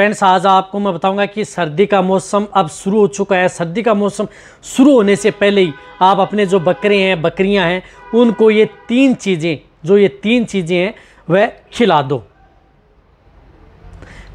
friends आज आपको मैं बताऊंगा कि सर्दी का मौसम अब शुरू हो चुका है सर्दी का मौसम शुरू होने से पहले ही आप अपने जो बकरे हैं बकरियां हैं उनको ये तीन चीज़ें जो ये तीन चीज़ें हैं वह खिला दो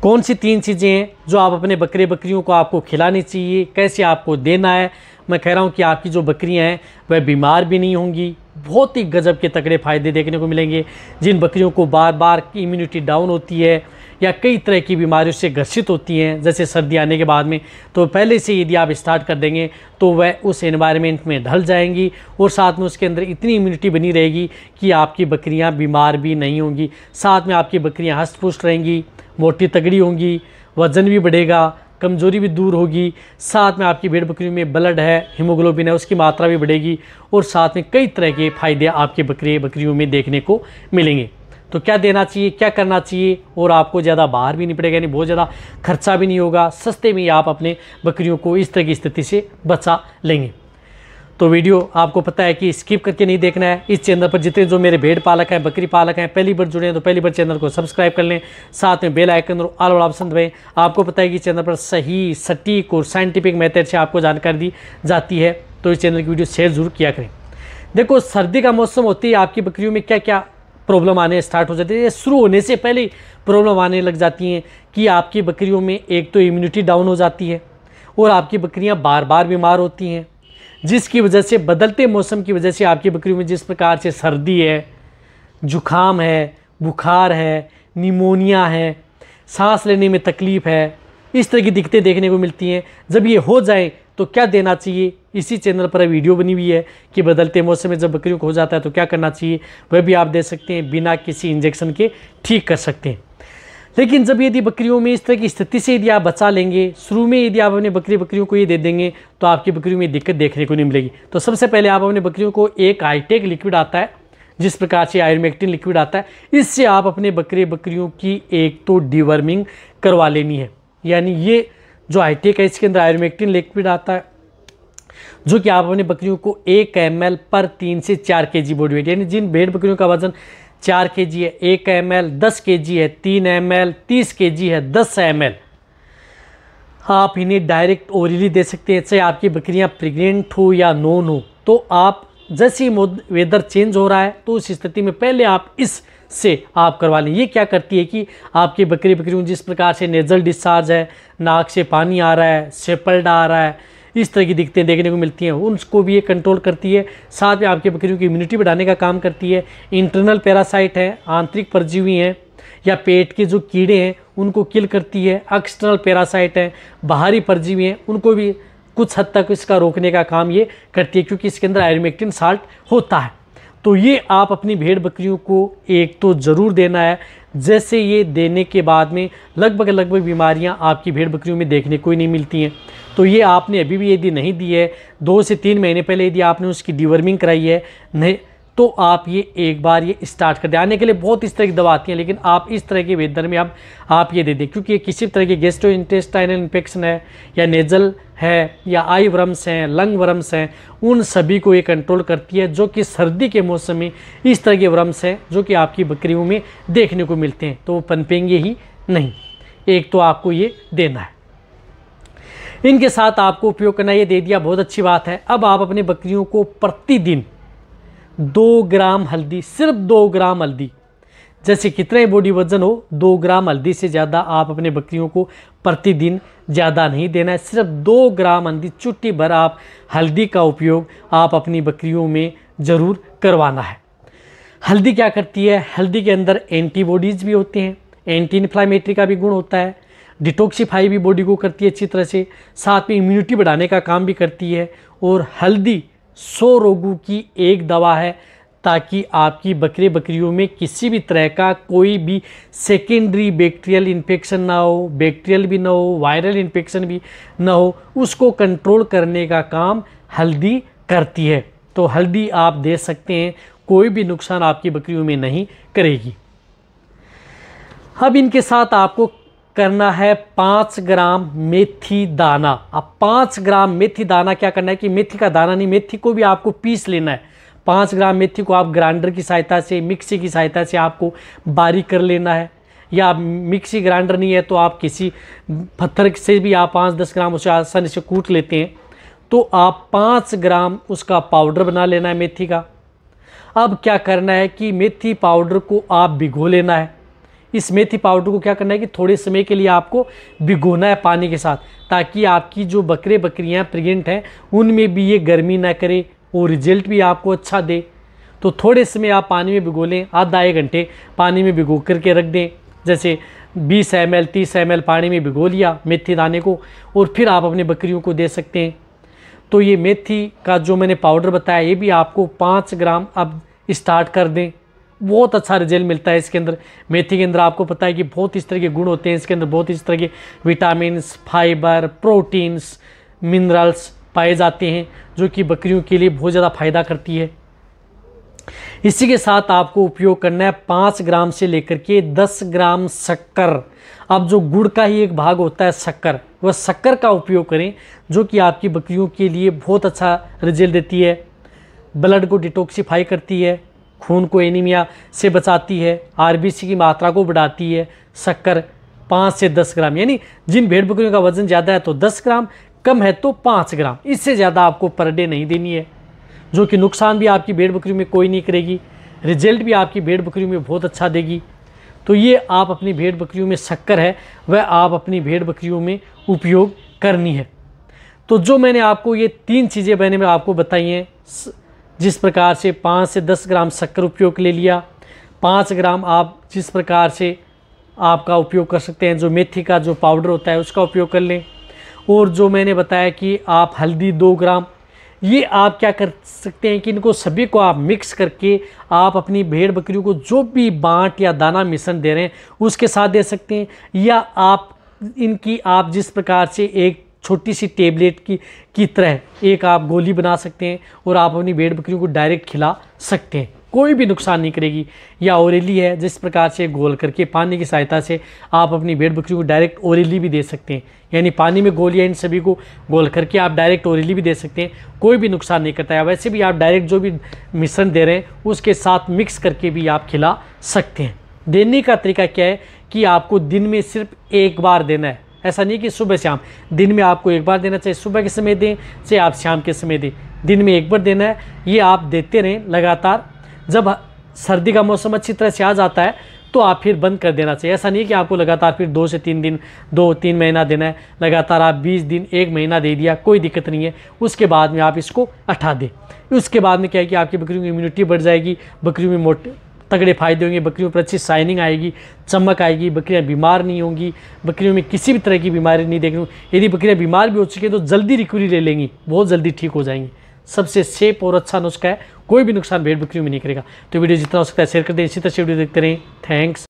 कौन सी तीन चीज़ें हैं जो आप अपने बकरे बकरियों को आपको खिलानी चाहिए कैसे आपको देना है मैं कह रहा हूँ कि आपकी जो बकरियाँ हैं वह बीमार भी नहीं होंगी बहुत ही गजब के तकड़े फायदे देखने को मिलेंगे जिन बकरियों को बार बार इम्यूनिटी डाउन होती है या कई तरह की बीमारियों से ग्रसित होती हैं जैसे सर्दी आने के बाद में तो पहले से यदि आप स्टार्ट कर देंगे तो वह उस एनवायरनमेंट में ढल जाएंगी और साथ में उसके अंदर इतनी इम्यूनिटी बनी रहेगी कि आपकी बकरियाँ बीमार भी नहीं होंगी साथ में आपकी बकरियाँ हस्तपुष्ट रहेंगी मोटी तगड़ी होंगी वज़न भी बढ़ेगा कमज़ोरी भी दूर होगी साथ में आपकी भेड़ बकरी में ब्लड है हीमोग्लोबिन है उसकी मात्रा भी बढ़ेगी और साथ में कई तरह के फ़ायदे आपके बकरी बकरियों में देखने को मिलेंगे तो क्या देना चाहिए क्या करना चाहिए और आपको ज़्यादा बाहर भी नहीं पड़ेगा यानी बहुत ज़्यादा खर्चा भी नहीं होगा सस्ते में आप अपने बकरियों को इस तरह की स्थिति से बचा लेंगे तो वीडियो आपको पता है कि स्किप करके नहीं देखना है इस चैनल पर जितने जो मेरे भेड़ पालक हैं बकरी पालक हैं पहली बार जुड़े हैं तो पहली बार चैनल को सब्सक्राइब कर लें साथ में बेल आइकन और ऑल वाला ऑप्शन दबाएं आपको पता है कि चैनल पर सही सटीक और साइंटिफिक मेथड से आपको जानकारी दी जाती है तो इस चैनल की वीडियो शेयर जरूर किया करें देखो सर्दी का मौसम होती है आपकी बकरियों में क्या क्या प्रॉब्लम आने स्टार्ट हो जाती है शुरू होने से पहले प्रॉब्लम आने लग जाती हैं कि आपकी बकरियों में एक तो इम्यूनिटी डाउन हो जाती है और आपकी बकरियां बार बार बीमार होती हैं जिसकी वजह से बदलते मौसम की वजह से आपकी बकरियों में जिस प्रकार से सर्दी है जुखाम है बुखार है निमोनिया है सांस लेने में तकलीफ़ है इस तरह की दिक्कतें देखने को मिलती हैं जब ये हो जाए तो क्या देना चाहिए इसी चैनल पर वीडियो बनी हुई है कि बदलते मौसम में जब बकरियों को हो जाता है तो क्या करना चाहिए वह भी आप दे सकते हैं बिना किसी इंजेक्शन के ठीक कर सकते हैं लेकिन जब यदि बकरियों में इस तरह की स्थिति से यदि आप बचा लेंगे शुरू में यदि आप अपने बकरी बकरियों को ये दे देंगे तो आपकी बकरियों में दिक्कत देखने को नहीं मिलेगी तो सबसे पहले आप अपने बकरियों को एक हाईटेक लिक्विड आता है जिस प्रकार से आयुर्मेक्टिन लिक्विड आता है इससे आप अपने बकरे बकरियों की एक तो डिवर्मिंग करवा लेनी है यानी ये जो आई टी का इसके अंदर आयुर्मेक्टिन लिक्विड आता है जो कि आप अपनी बकरियों को एक एम पर तीन से चार के जी बॉडी वेट यानी जिन भेड़ बकरियों का वजन चार के जी है एक एम एल दस के जी है तीन एम एल तीस के जी है दस एम एल आप इन्हें डायरेक्ट ओरली दे सकते हैं चाहे आपकी बकरियां प्रेग्नेंट हो या नॉन हो तो आप जैसे ही वेदर चेंज हो रहा है तो उस स्थिति में पहले आप इस से आप करवा लें ये क्या करती है कि आपकी बकरी बकरियों जिस प्रकार से नेजल डिस्चार्ज है नाक से पानी आ रहा है सेपल्डा आ रहा है इस तरह की दिक्कतें देखने को मिलती हैं उनको भी ये कंट्रोल करती है साथ में आपकी बकरियों की इम्यूनिटी बढ़ाने का काम करती है इंटरनल पैरासाइट है आंतरिक परजीवी हैं या पेट के जो कीड़े हैं उनको किल करती है एक्सटर्नल पैरासाइट हैं बाहरी परजीवी हैं उनको भी कुछ हद तक इसका रोकने का काम ये करती है क्योंकि इसके अंदर आयरमेक्टिन साल्ट होता है तो ये आप अपनी भेड़ बकरियों को एक तो ज़रूर देना है जैसे ये देने के बाद में लगभग लगभग बीमारियां आपकी भेड़ बकरियों में देखने को ही नहीं मिलती हैं तो ये आपने अभी भी यदि नहीं दी है दो से तीन महीने पहले यदि आपने उसकी डिवर्मिंग कराई है नहीं तो आप ये एक बार ये स्टार्ट कर दें आने के लिए बहुत इस तरह की दवा आती है लेकिन आप इस तरह के वेदर में आप आप ये दे दें क्योंकि ये किसी भी तरह की गेस्टो इंटेस्टाइनल इन्फेक्शन है या नेजल है या आई वर्म्स हैं लंग वर्म्स हैं उन सभी को ये कंट्रोल करती है जो कि सर्दी के मौसम में इस तरह के वर्म्स हैं जो कि आपकी बकरियों में देखने को मिलते हैं तो वो पनपेंगे ही नहीं एक तो आपको ये देना है इनके साथ आपको उपयोग करना ये दे दिया बहुत अच्छी बात है अब आप अपनी बकरियों को प्रतिदिन दो ग्राम हल्दी सिर्फ दो ग्राम हल्दी जैसे कितने बॉडी वजन हो दो ग्राम हल्दी से ज़्यादा आप अपने बकरियों को प्रतिदिन ज़्यादा नहीं देना है सिर्फ दो ग्राम हल्दी चुट्टी भर आप हल्दी का उपयोग आप अपनी बकरियों में ज़रूर करवाना है हल्दी क्या करती है हल्दी के अंदर एंटीबॉडीज़ भी होते हैं एंटी इन्फ्लामेटरी का भी गुण होता है डिटोक्सीफाई भी बॉडी को करती है अच्छी तरह से साथ में इम्यूनिटी बढ़ाने का काम भी करती है और हल्दी सौ रोगों की एक दवा है ताकि आपकी बकरे बकरियों में किसी भी तरह का कोई भी सेकेंडरी बैक्टीरियल इन्फेक्शन ना हो बैक्टीरियल भी ना हो वायरल इन्फेक्शन भी ना हो उसको कंट्रोल करने का काम हल्दी करती है तो हल्दी आप दे सकते हैं कोई भी नुकसान आपकी बकरियों में नहीं करेगी अब इनके साथ आपको करना है पाँच ग्राम मेथी दाना अब पाँच ग्राम मेथी दाना क्या करना है कि मेथी का दाना नहीं मेथी को भी आपको पीस लेना है पाँच ग्राम मेथी को आप ग्राइंडर की सहायता से मिक्सी की सहायता से आपको बारीक कर लेना है या मिक्सी ग्राइंडर नहीं है तो आप किसी पत्थर से भी आप पाँच दस ग्राम उसे आसानी से कूट लेते हैं तो आप पाँच ग्राम उसका पाउडर बना लेना है मेथी का अब क्या करना है कि मेथी पाउडर को आप भिगो लेना है इस मेथी पाउडर को क्या करना है कि थोड़े समय के लिए आपको भिगोना है पानी के साथ ताकि आपकी जो बकरे बकरियां प्रेगनेंट हैं उनमें भी ये गर्मी ना करे और रिजल्ट भी आपको अच्छा दे तो थोड़े समय आप पानी में भिगो लें आधा एक घंटे पानी में भिगो करके रख दें जैसे 20 एम एल तीस एम एल पानी में भिगो लिया मेथी दाने को और फिर आप अपने बकरियों को दे सकते हैं तो ये मेथी का जो मैंने पाउडर बताया ये भी आपको पाँच ग्राम अब स्टार्ट कर दें बहुत अच्छा रिजल्ट मिलता है इसके अंदर मेथी के अंदर आपको पता है कि बहुत इस तरह के गुण होते हैं इसके अंदर बहुत इस तरह के विटामिन फाइबर प्रोटीन्स मिनरल्स पाए जाते हैं जो कि बकरियों के लिए बहुत ज़्यादा फायदा करती है इसी के साथ आपको उपयोग करना है पाँच ग्राम से लेकर के दस ग्राम शक्कर अब जो गुड़ का ही एक भाग होता है शक्कर वह शक्कर का उपयोग करें जो कि आपकी बकरियों के लिए बहुत अच्छा रिजल्ट देती है ब्लड को डिटॉक्सीफाई करती है खून को एनीमिया से बचाती है आरबीसी की मात्रा को बढ़ाती है शक्कर पाँच से दस ग्राम यानी जिन भेड़ बकरियों का वजन ज़्यादा है तो दस ग्राम कम है तो पाँच ग्राम इससे ज़्यादा आपको पर डे नहीं देनी है जो कि नुकसान भी आपकी भेड़ बकरी में कोई नहीं करेगी रिजल्ट भी आपकी भेड़ बकरियों में बहुत अच्छा देगी तो ये आप अपनी भेड़ बकरियों में शक्कर है वह आप अपनी भेड़ बकरियों में उपयोग करनी है तो जो मैंने आपको ये तीन चीज़ें मैंने आपको बताई हैं जिस प्रकार से पाँच से दस ग्राम शक्कर उपयोग के लिए लिया पाँच ग्राम आप जिस प्रकार से आपका उपयोग कर सकते हैं जो मेथी का जो पाउडर होता है उसका उपयोग कर लें और जो मैंने बताया कि आप हल्दी दो ग्राम ये आप क्या कर सकते हैं कि इनको सभी को आप मिक्स करके आप अपनी भेड़ बकरियों को जो भी बाँट या दाना मिश्रण दे रहे हैं उसके साथ दे सकते हैं या आप इनकी आप जिस प्रकार से एक छोटी सी टेबलेट की की तरह एक आप गोली बना सकते हैं और आप अपनी भेड़ बकरियों को डायरेक्ट खिला सकते हैं कोई भी नुकसान नहीं करेगी या ओरेली है जिस प्रकार से गोल करके पानी की सहायता से आप अपनी भेड़ बकरियों को डायरेक्ट ओरेली भी दे सकते हैं यानी पानी में गोलियाँ इन सभी को गोल करके आप डायरेक्ट ओरेली भी दे सकते हैं कोई भी नुकसान नहीं करता है वैसे भी आप डायरेक्ट जो भी मिश्रण दे रहे हैं उसके साथ मिक्स करके भी आप खिला सकते हैं देने का तरीका क्या है कि आपको दिन में सिर्फ एक बार देना है ऐसा नहीं कि सुबह शाम दिन में आपको एक बार देना चाहिए सुबह के समय दें चाहे आप शाम के समय दें दिन में एक बार देना है ये आप देते रहें लगातार जब सर्दी का मौसम अच्छी तरह से आ जाता है तो आप फिर बंद कर देना चाहिए ऐसा नहीं कि आपको लगातार फिर दो से तीन दिन दो तीन महीना देना है लगातार आप बीस दिन एक महीना दे दिया कोई दिक्कत नहीं है उसके बाद में आप इसको हटा दें उसके बाद में क्या है कि आपकी बकरियों की इम्यूनिटी बढ़ जाएगी बकरियों में मोटे तगड़े फायदे होंगे बकरियों पर अच्छी साइनिंग आएगी चमक आएगी बकरियाँ बीमार नहीं होंगी बकरियों में किसी भी तरह की बीमारी नहीं देखनी यदि बकरियाँ बीमार भी हो चुकी हैं तो जल्दी रिकवरी ले लेंगी बहुत जल्दी ठीक हो जाएंगी सबसे सेफ और अच्छा नुस्खा है कोई भी नुकसान भेड़ बकरियों में नहीं करेगा तो वीडियो जितना हो सकता है शेयर कर दें इसी तरह से वीडियो देखते रहें थैंक्स